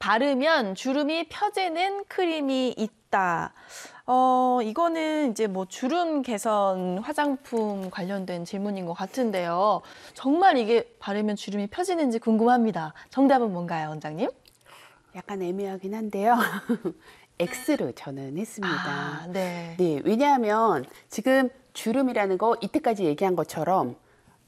바르면 주름이 펴지는 크림이 있다. 어, 이거는 이제 뭐 주름 개선 화장품 관련된 질문인 것 같은데요. 정말 이게 바르면 주름이 펴지는지 궁금합니다. 정답은 뭔가요, 원장님? 약간 애매하긴 한데요. X로 저는 했습니다. 아, 네. 네, 왜냐하면 지금 주름이라는 거 이때까지 얘기한 것처럼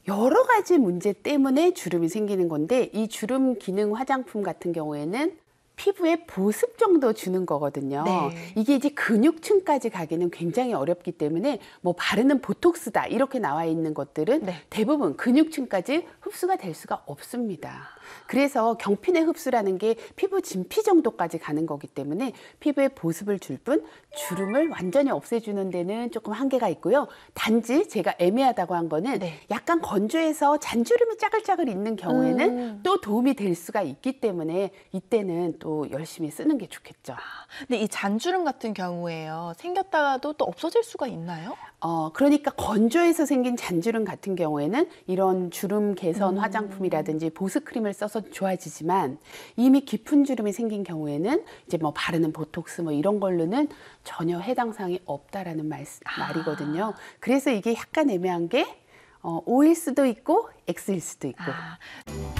여러 가지 문제 때문에 주름이 생기는 건데 이 주름 기능 화장품 같은 경우에는 피부에 보습 정도 주는 거거든요. 네. 이게 이제 근육층까지 가기는 굉장히 어렵기 때문에 뭐 바르는 보톡스다 이렇게 나와 있는 것들은 네. 대부분 근육층까지 흡수가 될 수가 없습니다. 그래서 경피내 흡수라는 게 피부 진피 정도까지 가는 거기 때문에 피부에 보습을 줄 뿐 주름을 완전히 없애주는 데는 조금 한계가 있고요. 단지 제가 애매하다고 한 거는 네. 약간 건조해서 잔주름이 짜글짜글 있는 경우에는 음. 또 도움이 될 수가 있기 때문에 이때는 또 열심히 쓰는 게 좋겠죠. 아, 근데 이 잔주름 같은 경우에요. 생겼다가도 또 없어질 수가 있나요? 어, 그러니까 건조해서 생긴 잔주름 같은 경우에는 이런 주름 개선 음. 화장품이라든지 보습크림을 써서 좋아지지만 이미 깊은 주름이 생긴 경우에는 이제 뭐 바르는 보톡스 뭐 이런 걸로는 전혀 해당 사항이 없다라는 말, 아. 말이거든요. 그래서 이게 약간 애매한 게 어, O일 수도 있고 X일 수도 있고. 아.